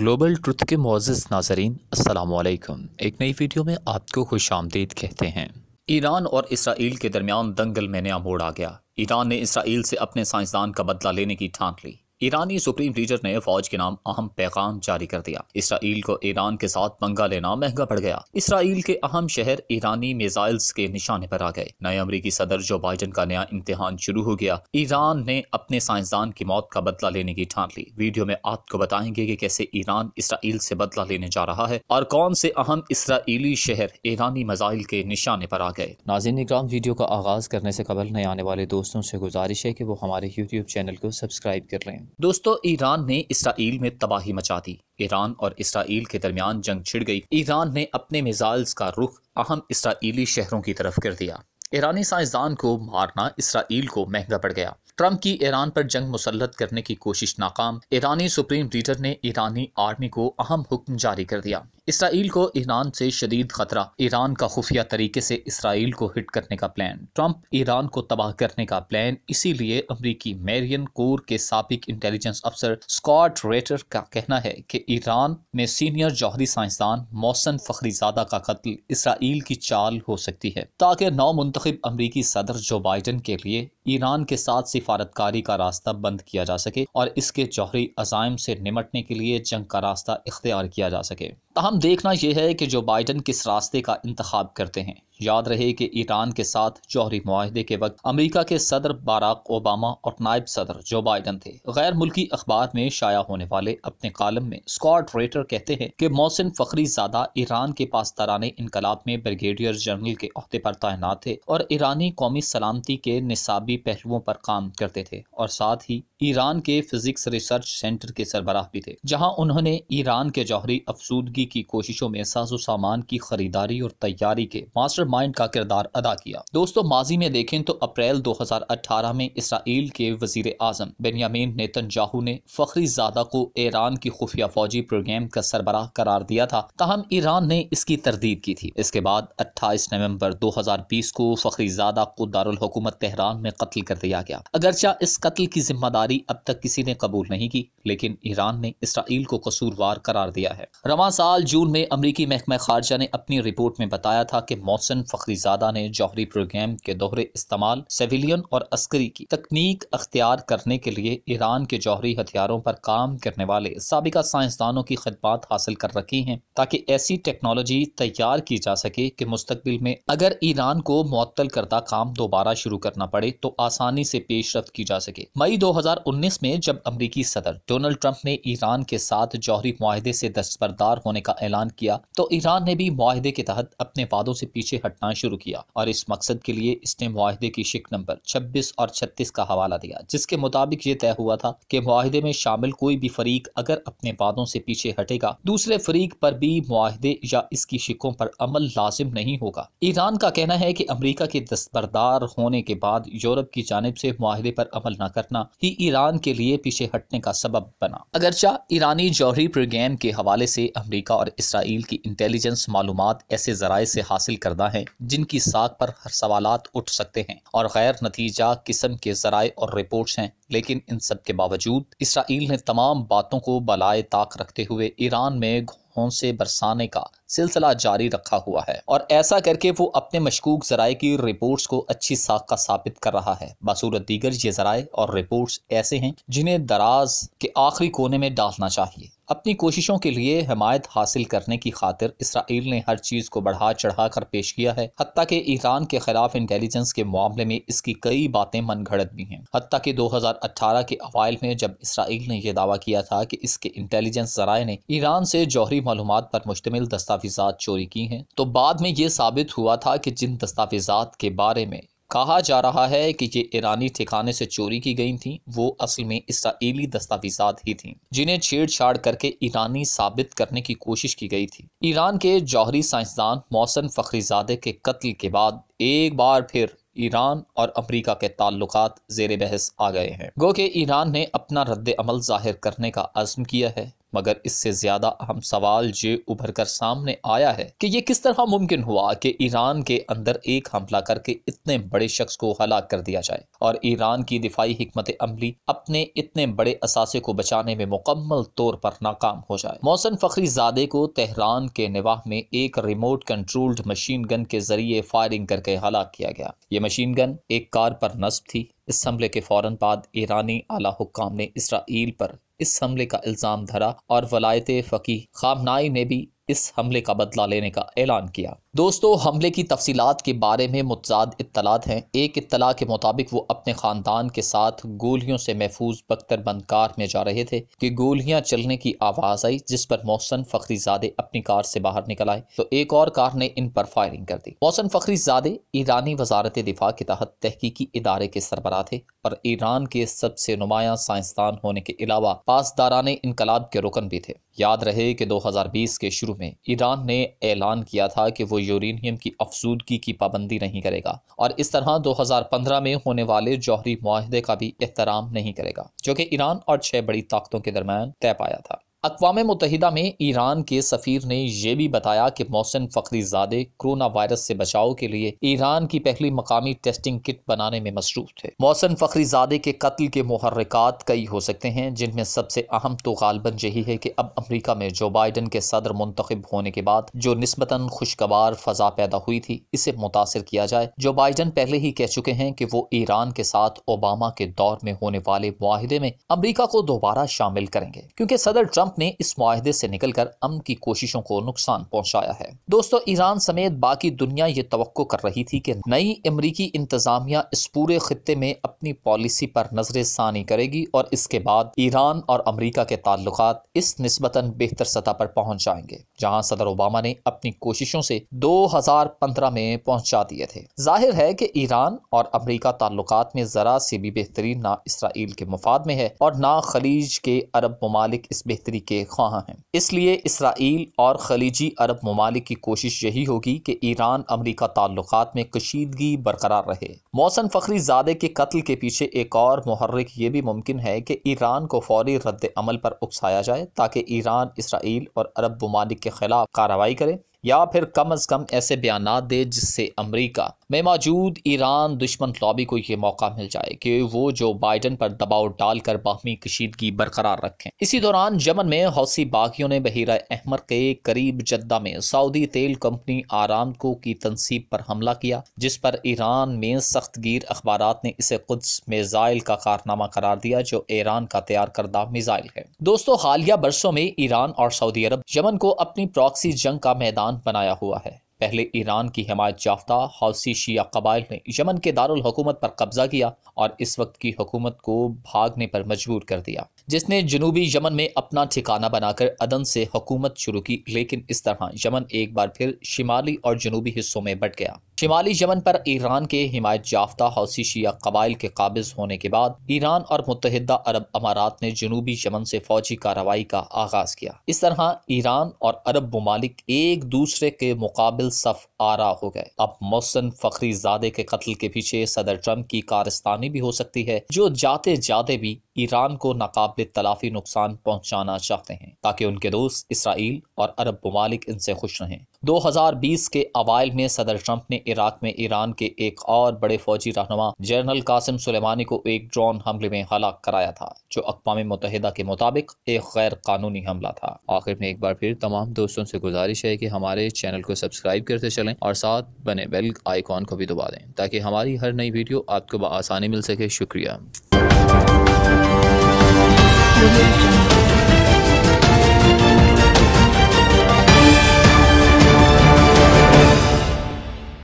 global truth के Moz नाजरीन असलकम एक नई वीडियो में आपको खुश आमदीद कहते हैं ईरान और इसराइल के दरमियान दंगल में नया मोड़ आ गया ईरान ने इसराइल से अपने साइंसदान का बदला लेने की ठान ली ईरानी सुप्रीम लीडर ने फौज के नाम अहम पैगाम जारी कर दिया इसराइल को ईरान के साथ पंगा लेना महंगा पड़ गया इसराइल के अहम शहर ईरानी मिसाइल्स के निशाने पर आ गए नए अमरीकी सदर जो बाइडन का नया इम्तिहान शुरू हो गया ईरान ने अपने साइंसदान की मौत का बदला लेने की ठान ली वीडियो में आपको बताएंगे की कैसे ईरान इसराइल से बदला लेने जा रहा है और कौन से अहम इसराइली शहर ईरानी मिसाइल के निशाने पर आ गए नाजिन इक्राम वीडियो का आगाज करने से कबल नए आने वाले दोस्तों से गुजारिश है की वो हमारे यूट्यूब चैनल को सब्सक्राइब कर लें दोस्तों ईरान ने इसराइल में तबाही मचा दी ईरान और इसराइल के दरमियान जंग छिड़ गई ईरान ने अपने मिजाइल का रुख अहम इसराइली शहरों की तरफ कर दिया ईरानी साइंसदान को मारना इसराइल को महंगा पड़ गया ट्रंप की ईरान पर जंग मुसलत करने की कोशिश नाकाम ईरानी सुप्रीम लीडर ने ईरानी आर्मी को अहम हुक्म जारी कर दिया इसराइल को ईरान से शदीद खतरा ईरान का खुफिया तरीके से इसराइल को हिट करने का प्लान ट्रंप ईरान को तबाह करने का प्लान इसीलिए अमरीकी मेरियन कोर के सबक इंटेलिजेंस अफसर स्कॉट रेटर का कहना है कि ईरान में सीनियर जौहरी साइंसदान मौसन फखरीजादा का कत्ल इसराइल की चाल हो सकती है ताकि नौ मुंतब अमरीकी सदर जो बाइडन के लिए ईरान के साथ सिफारतकारी का रास्ता बंद किया जा सके और इसके जौहरी अजायम से निमटने के लिए जंग का रास्ता इख्तियार किया जा सके तहम अब देखना यह है कि जो बाइडन किस रास्ते का इंतखब करते हैं याद रहे कि ईरान के साथ जौहरी माहदे के वक्त अमरीका के सदर बाराक ओबामा और नायब सदर जो बाइडन थे गैर मुल्की अखबार में शाया होने वाले अपने कालम में स्कॉट रेटर कहते हैं कि मोहसिन फखरी ज्यादा ईरान के पास पासदारान इनकलाब में ब्रिगेडियर जनरल के अहदे पर तैनात थे और ईरानी कौमी सलामती के निसाबी पहलुओं पर काम करते थे और साथ ही ईरान के फिजिक्स रिसर्च सेंटर के सरबराह भी थे जहां उन्होंने ईरान के जौहरी अफसूदगी की कोशिशों में साजो सामान की खरीदारी और तैयारी के मास्टर माइंड का किरदार अदा किया दोस्तों माजी में देखें तो अप्रैल 2018 में इसराइल के वजीर आजम नेतन जाहू ने फखरी जादा को ईरान की खुफिया फौजी प्रोग्राम का सरबराह करार दिया था तहम ईरान ने इसकी तरदीद की थी इसके बाद अट्ठाईस नवम्बर दो हजार बीस को फखरी जादा को दारकूमत तेहरान में कत्ल कर दिया गया अगरचा इस कत्ल की जिम्मेदारी अब तक किसी ने कबूल नहीं की लेकिन ईरान ने इसराइल को कसूरवार करार दिया है रवा साल जून में अमरीकी महकमा खारजा ने अपनी रिपोर्ट में बताया था कि मौसम हुसैन फखरीजादा ने जौहरी प्रोग्राम के दोहरे इस्तेमाल सिविलियन और अस्करी की तकनीक अख्तियार करने के लिए ईरान के जौहरी हथियारों पर काम करने वाले सबका साइंसदानों की खदमात हासिल कर रखी हैं ताकि ऐसी टेक्नोलॉजी तैयार की जा सके कि मुस्तबिल में अगर ईरान को मअतल करता काम दोबारा शुरू करना पड़े तो आसानी से पेशरफ की जा सके मई दो हजार उन्नीस में जब अमरीकी सदर डोनाल्ड ट्रंप ने ईरान के साथ जौहरी माहदे से दस्तबरदार होने का ऐलान किया तो ईरान ने भी माहदे के तहत अपने वादों से पीछे हटना शुरू किया और इस मकसद के लिए इसने माहदे की शिक नंबर छब्बीस और छत्तीस का हवाला दिया जिसके मुताबिक ये तय हुआ था कि माहदे में शामिल कोई भी फरीक अगर अपने वादों से पीछे हटेगा दूसरे फरीक पर भी माहदे या इसकी शिकों पर अमल लाजिम नहीं होगा ईरान का कहना है कि अमरीका के दस्तबरदार होने के बाद यूरोप की जानब से माहदे पर अमल न करना ही ईरान के लिए पीछे हटने का सबब बना अगरचा ईरानी जौहरी प्रोग्राम के हवाले से अमरीका और इसराइल की इंटेलिजेंस मालूम ऐसे जराये से हासिल करदा हैं जिनकी साख पर हर सवाल उठ सकते हैं और गैर नतीजा किस्म के जराये और रिपोर्ट्स हैं लेकिन इन सब के बावजूद इसराइल ने तमाम बातों को बलाए ताक रखते हुए ईरान में से बरसाने का सिलसिला जारी रखा हुआ है और ऐसा करके वो अपने मशकूक जराए की रिपोर्ट्स को अच्छी साख का साबित कर रहा है बसूरत दीगर ये जराये और रिपोर्ट्स ऐसे हैं जिन्हें दराज के आखिरी कोने में डालना चाहिए अपनी कोशिशों के लिए हमायत हासिल करने की खातिर इसराइल ने हर चीज़ को बढ़ा चढ़ा कर पेश किया है हती कि ईरान के खिलाफ इंटेलिजेंस के मामले में इसकी कई बातें मनगढ़ंत भी हैं हती हजार 2018 के अवाइल में जब इसराइल ने यह दावा किया था कि इसके इंटेलिजेंस जराये ने ईरान से जौहरी मालूम पर मुश्तमिल दस्तावेजा चोरी की हैं तो बाद में ये साबित हुआ था कि जिन दस्तावेजा के बारे में कहा जा रहा है कि ये ईरानी ठिकाने से चोरी की गई थीं वो असल में इसराइली दस्तावेजात ही थीं जिन्हें छेड़छाड़ करके ईरानी साबित करने की कोशिश की गई थी ईरान के जौहरी साइंसदान मौसन फखरीजादे के कत्ल के बाद एक बार फिर ईरान और अमरीका के ताल्लुक जेर बहस आ गए हैं गो के ईरान ने अपना रद्द अमल जाहिर करने का आज़म किया है मगर इससे ज्यादा अहम सवाल ये उभर कर सामने आया है कि ये किस तरह मुमकिन हुआ कि ईरान के अंदर एक हमला करके इतने बड़े शख्स को हलाक कर दिया जाए और ईरान की दिफाई हमत अमली अपने इतने बड़े असासे को बचाने में मुकम्मल तौर पर नाकाम हो जाए मौसन फखरी जादे को तेहरान के निवाह में एक रिमोट कंट्रोल्ड मशीन गन के जरिए फायरिंग करके हलाक किया गया ये मशीन गन एक कार पर नस्ब थी इस हमले के फौरन बाद ईरानी आला हुक्काम ने इसराइल पर इस हमले का इल्ज़ाम धरा और वलायत फ़कीह खामनाई ने भी इस हमले का बदला लेने का ऐलान किया दोस्तों हमले की तफसीत के बारे में मुतजाद इतलात हैं एक इतला के मुताबिक वो अपने ख़ानदान के साथ गोलियों से महफूज बख्तरबंद कार में जा रहे थे कि गोलियां चलने की आवाज़ आई जिस पर मोहसन फ़खरीजादे अपनी कार से बाहर निकल आए तो एक और कार ने इन पर फायरिंग कर दी मोहसन फ़खरीजादे ईरानी वजारत दिफा के तहत तहकीकी इदारे के सरबराह थे और ईरान के सबसे नुमाया साइंसदान होने के अलावा पासदारान इनकलाब के रुकन भी थे याद रहे कि दो हज़ार बीस के शुरू में ईरान ने ऐलान किया था कि वो यूरेनियम की अफजूदगी की पाबंदी नहीं करेगा और इस तरह 2015 में होने वाले जौहरी माहदे का भी एहतराम नहीं करेगा जो कि ईरान और छह बड़ी ताकतों के दरमियान तय पाया था अकवाम मुतहदा में ईरान के सफ़ीर ने यह भी बताया कि मोहसिन फ़खरीजादे कोरोना वायरस से बचाव के लिए ईरान की पहली मकामी टेस्टिंग किट बनाने में मसरूफ थे मोहसिन फ़खरीजादे के कत्ल के महरकत कई हो सकते हैं जिनमें सबसे अहम तो गालबन यही है कि अब अमरीका में जो बाइडन के सदर मुंतखब होने के बाद जो नस्बता खुशगवार फ़जा पैदा हुई थी इसे मुतासर किया जाए जो बाइडन पहले ही कह चुके हैं कि वो ईरान के साथ ओबामा के दौर में होने वाले माहदे में अमरीका को दोबारा शामिल करेंगे क्योंकि सदर ट्रंप ट्रंप ने इस माहदे से निकलकर अम की कोशिशों को नुकसान पहुंचाया है दोस्तों ईरान समेत बाकी दुनिया ये तो कर रही थी कि नई अमरीकी इंतजामिया इस पूरे खत्े में अपनी पॉलिसी पर नजर षानी करेगी और इसके बाद ईरान और अमरीका के ताल्लुक इस नस्बता बेहतर सतह पर पहुंच जाएंगे जहाँ सदर ओबामा ने अपनी कोशिशों से दो हजार पंद्रह में पहुंचा दिए थे जाहिर है कि ईरान और अमरीका ताल्लुक में जरा से भी बेहतरी ना इसराइल के मुफाद में है और ना खलीज के अरब ममालिक इस बेहतरी के ख्वाह हैं इसलिए इसराइल और खलीजी अरब ममालिक की कोशिश यही होगी कि ईरान अमरीका ताल्लुक में कशीदगी बरकरार रहे मौसन फखरी ज़ादे के कत्ल के पीछे एक और महर्रिक ये भी मुमकिन है कि ईरान को फौरी रद्द अमल पर उकसाया जाए ताकि ईरान इसराइल और अरब ममालिक के खिलाफ कार्रवाई करे या फिर कम अज़ कम ऐसे बयान दे जिससे अमरीका में मौजूद ईरान दुश्मन लॉबी को ये मौका मिल जाए कि वो जो बाइडन पर दबाव डालकर बाहमी कशीदगी बरकरार रखें इसी दौरान यमन में हौसी बागियों ने बहिरा अहमर के करीब जद्दा में सऊदी तेल कंपनी आराम को की तनसीब पर हमला किया जिस पर ईरान में सख्त गिर अखबार ने इसे खुद मिज़ाइल का कारनामा करार दिया जो ईरान का तैयार करदा मिज़ाइल है दोस्तों हालिया बरसों में ईरान और सऊदी अरब यमन को अपनी प्रॉक्सी जंग का मैदान निशान बनाया हुआ है पहले ईरान की हमायत याफ्ता हाउसी शिया कबाइल ने यमन के दारुल पर कब्जा किया और इस वक्त की हुकूमत को भागने पर मजबूर कर दिया जिसने जनूबी यमन में अपना ठिकाना बनाकर अदन से हुकूमत शुरू की लेकिन इस तरह यमन एक बार फिर शिमाली और जनूबी हिस्सों में बट गया शिमाली यमन पर ईरान के हिमायत याफ्ता हौसी शिया कबाइल के काबिज होने के बाद ईरान और मुतहदा अरब अमारात ने जनूबी यमन से फौजी कार्रवाई का आगाज किया इस तरह ईरान और अरब ममालिक एक दूसरे के मुकाबल सफ आरा हो गए अब मौसन फखरी जादे के कत्ल के पीछे सदर ट्रम्प की कारस्तानी भी हो सकती है जो जाते जाते भी ईरान को नाकबिल तलाफी नुकसान पहुंचाना चाहते हैं ताकि उनके दोस्त इसराइल और अरब ममालिक इनसे खुश रहें 2020 के अवाइल में सदर ट्रंप ने इराक में ईरान के एक और बड़े फौजी रहनुमा जनरल कासिम सुलेमानी को एक ड्रोन हमले में हलाक कराया था जो अकवा मुतहदा के मुताबिक एक गैर कानूनी हमला था आखिर में एक बार फिर तमाम दोस्तों से गुजारिश है कि हमारे चैनल को सब्सक्राइब करते चलें और साथ बने बेल आइकॉन को भी दबा दें ताकि हमारी हर नई वीडियो आपको बसानी मिल सके शुक्रिया